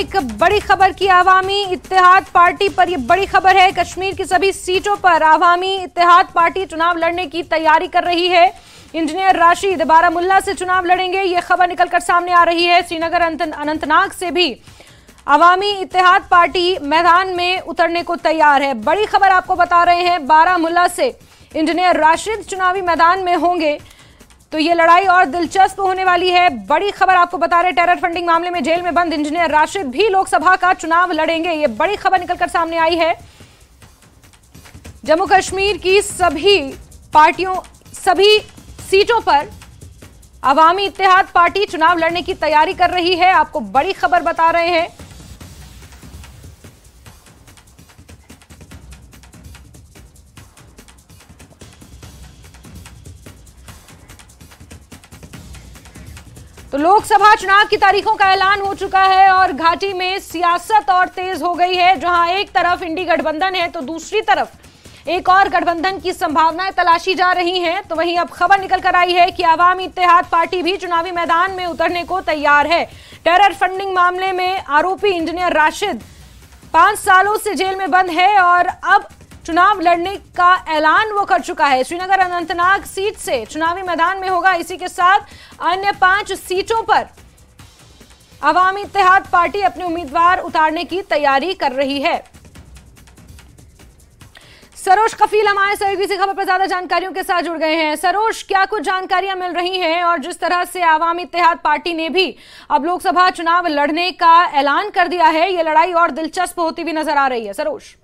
एक बड़ी खबर की आवामी इतिहाद पार्टी पर यह बड़ी खबर है कश्मीर की सभी सीटों पर आवामी इतिहाद पार्टी चुनाव लड़ने की तैयारी कर रही है इंजीनियर राशिद बारामुल्ला से चुनाव लड़ेंगे ये खबर निकलकर सामने आ रही है श्रीनगर अनंतनाग से भी अवामी इतिहाद पार्टी मैदान में उतरने को तैयार है बड़ी खबर आपको बता रहे हैं बारामुल्ला से इंजीनियर राशिद चुनावी मैदान में होंगे तो ये लड़ाई और दिलचस्प होने वाली है बड़ी खबर आपको बता रहे टेरर फंडिंग मामले में जेल में बंद इंजीनियर राशिद भी लोकसभा का चुनाव लड़ेंगे ये बड़ी खबर निकलकर सामने आई है जम्मू कश्मीर की सभी पार्टियों सभी सीटों पर अवामी इतिहाद पार्टी चुनाव लड़ने की तैयारी कर रही है आपको बड़ी खबर बता रहे हैं तो लोकसभा चुनाव की तारीखों का ऐलान हो चुका है और घाटी में सियासत और तेज हो गई है जहां एक तरफ इंडी गठबंधन है तो दूसरी तरफ एक और गठबंधन की संभावनाएं तलाशी जा रही हैं तो वहीं अब खबर निकल कर आई है कि आवामी इतिहाद पार्टी भी चुनावी मैदान में उतरने को तैयार है टेरर फंडिंग मामले में आरोपी इंजीनियर राशिद पांच सालों से जेल में बंद है और अब चुनाव लड़ने का ऐलान वो कर चुका है श्रीनगर अनंतनाग सीट से चुनावी मैदान में होगा इसी के साथ अन्य पांच सीटों पर अवामी इतिहाद पार्टी अपने उम्मीदवार उतारने की तैयारी कर रही है सरोज कफील हमारे सहयोगी से खबर पर ज्यादा जानकारियों के साथ जुड़ गए हैं सरोज क्या कुछ जानकारियां मिल रही हैं और जिस तरह से आवामी इतिहाद पार्टी ने भी अब लोकसभा चुनाव लड़ने का ऐलान कर दिया है ये लड़ाई और दिलचस्प होती हुई नजर आ रही है सरोज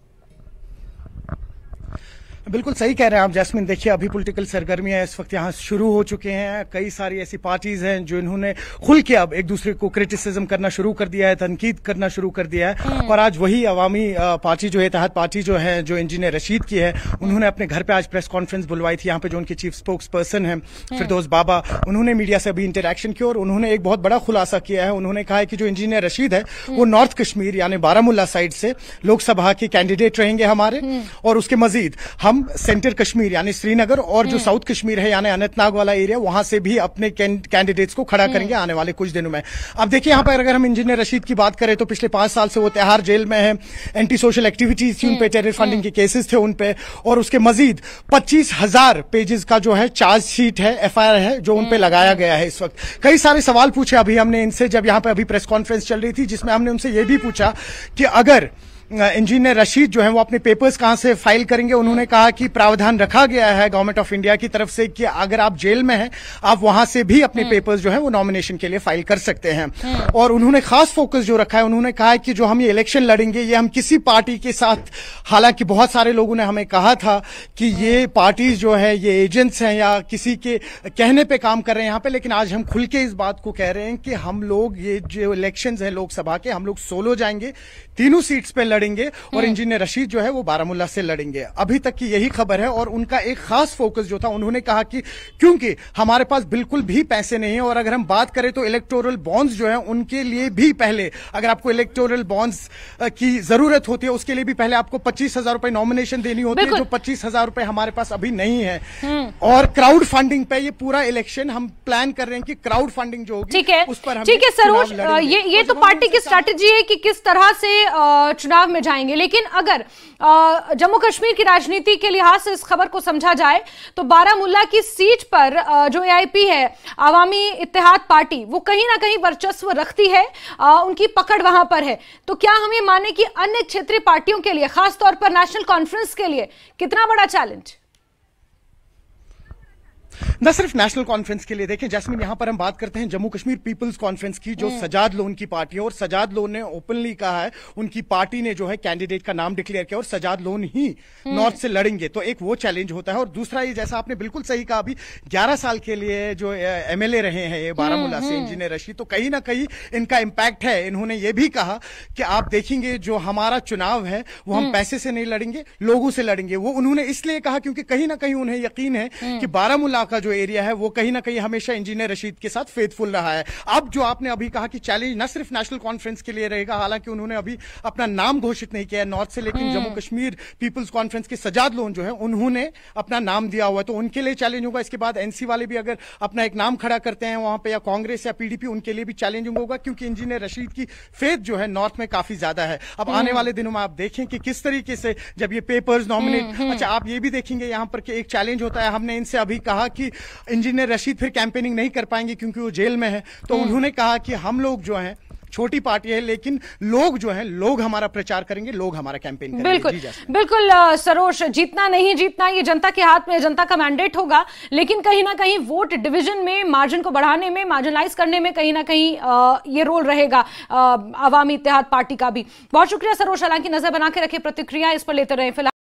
बिल्कुल सही कह रहे हैं आप जैस्मिन देखिए अभी पॉलिटिकल सरगर्मियां इस वक्त यहां शुरू हो चुके हैं कई सारी ऐसी पार्टीज हैं जो इन्होंने खुल के अब एक दूसरे को क्रिटिसिज्म करना शुरू कर दिया है तनकीद करना शुरू कर दिया है हम्म। और आज वही अवामी पार्टी जो है तहत पार्टी जो है जो इंजीनियर रशीद की है उन्होंने अपने घर पर आज प्रेस कॉन्फ्रेंस बुलवाई थी यहाँ पे जो उनके चीफ स्पोक्स पर्सन है फिरदोज बाबा उन्होंने मीडिया से अभी इंटरेक्शन किया और उन्होंने एक बहुत बड़ा खुलासा किया है उन्होंने कहा है कि जो इंजीनियर रशीद है वो नॉर्थ कश्मीर हम्म। यानी बारामूला साइड से लोकसभा के कैंडिडेट रहेंगे हमारे हम्म। और उसके मजीद हम हम सेंटर कश्मीर यानी श्रीनगर और जो साउथ हम्म। कश्मीर है यानी अनंतनाग वाला एरिया वहां से भी अपने कैंडिडेट्स को खड़ा हम्म। करेंगे आने वाले कुछ दिनों में अब देखिए यहाँ पर अगर हम इंजीनियर रशीद की बात करें तो पिछले पांच साल से वो तिहार जेल में है एंटी सोशल एक्टिविटीज थी उन पर टेरर फंडिंग के केसेस हम्म। थे उन पे और उसके मजीद पच्चीस हजार पेजेस का जो है चार्जशीट है एफ है जो उन पे लगाया गया है इस वक्त कई सारे सवाल पूछे अभी हमने इनसे जब यहाँ पे अभी प्रेस कॉन्फ्रेंस चल रही थी जिसमें हमने उनसे ये भी पूछा कि अगर इंजीनियर रशीद जो है वो अपने पेपर्स कहाँ से फाइल करेंगे उन्होंने कहा कि प्रावधान रखा गया है गवर्नमेंट ऑफ इंडिया की तरफ से कि अगर आप जेल में हैं आप वहां से भी अपने पेपर्स हम्म। जो है वो नॉमिनेशन के लिए फाइल कर सकते हैं हम्म। और उन्होंने खास फोकस जो रखा है उन्होंने कहा है कि जो हम ये इलेक्शन लड़ेंगे ये हम किसी पार्टी के साथ हालांकि बहुत सारे लोगों ने हमें कहा था कि ये पार्टी जो है ये एजेंट्स हैं या किसी के कहने पर काम कर रहे हैं यहाँ पे लेकिन आज हम खुल के इस बात को कह रहे हैं कि हम लोग ये जो इलेक्शन है लोकसभा के हम लोग सोलो जाएंगे तीनों सीट्स पर लड़ेंगे और हम्म। इंजीनियर रशीद जो है वो बारामूला से लड़ेंगे अभी तक की यही खबर है और उनका एक खास फोकस जो था उन्होंने कहा कि क्योंकि हमारे पास बिल्कुल भी पैसे नहीं है और अगर हम बात करें तो इलेक्टोरल बॉन्ड्स जो है उनके लिए भी पहले अगर आपको इलेक्टोरल बॉन्ड्स की जरूरत होती है उसके लिए भी पहले आपको पच्चीस हजार रुपए नॉमिनेशन देनी होती है जो पच्चीस हजार रुपए हमारे पास अभी नहीं है हम्म। और क्राउड फंडिंग पे ये पूरा इलेक्शन हम प्लान कर रहे हैं कि क्राउड फंडिंग जो होगी उस पर ठीक है सरोज ये ये तो पार्टी की स्ट्रेटेजी है कि किस तरह से चुनाव चुनाव में जाएंगे लेकिन अगर जम्मू कश्मीर की राजनीति के लिहाज से इस खबर को समझा जाए तो बारामूला की सीट पर जो ए है आवामी इतिहाद पार्टी वो कहीं ना कहीं वर्चस्व रखती है उनकी पकड़ वहां पर है तो क्या हमें माने कि अन्य क्षेत्रीय पार्टियों के लिए खासतौर पर नेशनल कॉन्फ्रेंस के लिए कितना बड़ा चैलेंज न सिर्फ नेशनल कॉन्फ्रेंस के लिए देखें जैसमिन यहां पर हम बात करते हैं जम्मू कश्मीर पीपल्स कॉन्फ्रेंस की जो हम्म। सजाद लोन की पार्टी है और सजाद लोन ने ओपनली कहा है उनकी पार्टी ने जो है कैंडिडेट का नाम डिक्लेयर किया और सजाद लोन ही हम्म। नॉर्थ से लड़ेंगे तो एक वो चैलेंज होता है और दूसरा ये जैसा आपने बिल्कुल सही कहा अभी ग्यारह साल के लिए जो एमएलए रहे हैं ये बारामूला से हम्म, इंजीनियर रशीद तो कहीं ना कहीं इनका इम्पैक्ट है इन्होंने ये भी कहा कि आप देखेंगे जो हमारा चुनाव है वो हम पैसे से नहीं लड़ेंगे लोगों से लड़ेंगे वो उन्होंने इसलिए कहा क्योंकि कहीं ना कहीं उन्हें यकीन है कि बारामूला का जो एरिया है वो कहीं ना कहीं हमेशा इंजीनियर रशीद के साथ फेथफुल रहा है अब जो आपने अभी कहा कि चैलेंज न सिर्फ नेशनल कॉन्फ्रेंस के लिए रहेगा हालांकि उन्होंने अभी अपना नाम घोषित नहीं किया नॉर्थ से लेकिन जम्मू कश्मीर पीपुल्स कॉन्फ्रेंस के सजाद लोन जो है उन्होंने अपना नाम दिया हुआ है तो उनके लिए चैलेंज होगा इसके बाद एनसी वाले भी अगर अपना एक नाम खड़ा करते हैं वहां पर या कांग्रेस या पीडीपी उनके लिए भी चैलेंजिंग होगा क्योंकि इंजीनियर रशीद की फेथ जो है नॉर्थ में काफी ज्यादा है अब आने हम्म। वाले दिनों में आप देखें कि किस तरीके से जब ये पेपर्स हम्म, नॉमिनेट हम्म। अच्छा आप ये भी देखेंगे यहां पर कि एक चैलेंज होता है हमने इनसे अभी कहा कि इंजीनियर रशीद फिर कैंपेनिंग नहीं कर पाएंगे क्योंकि वो जेल में है तो हम्म। उन्होंने कहा कि हम लोग जो है छोटी पार्टी है लेकिन लोग जो हैं लोग हमारा प्रचार करेंगे लोग हमारा कैंपेन करेंगे बिल्कुल बिल्कुल सरोज जीतना नहीं जीतना ये जनता के हाथ में जनता का मैंडेट होगा लेकिन कहीं ना कहीं वोट डिवीजन में मार्जिन को बढ़ाने में मार्जिनलाइज करने में कहीं ना कहीं आ, ये रोल रहेगा अवामी इतिहाद पार्टी का भी बहुत शुक्रिया सरोज हालांकि नजर बना के रखे प्रतिक्रिया इस पर लेते रहे फिलहाल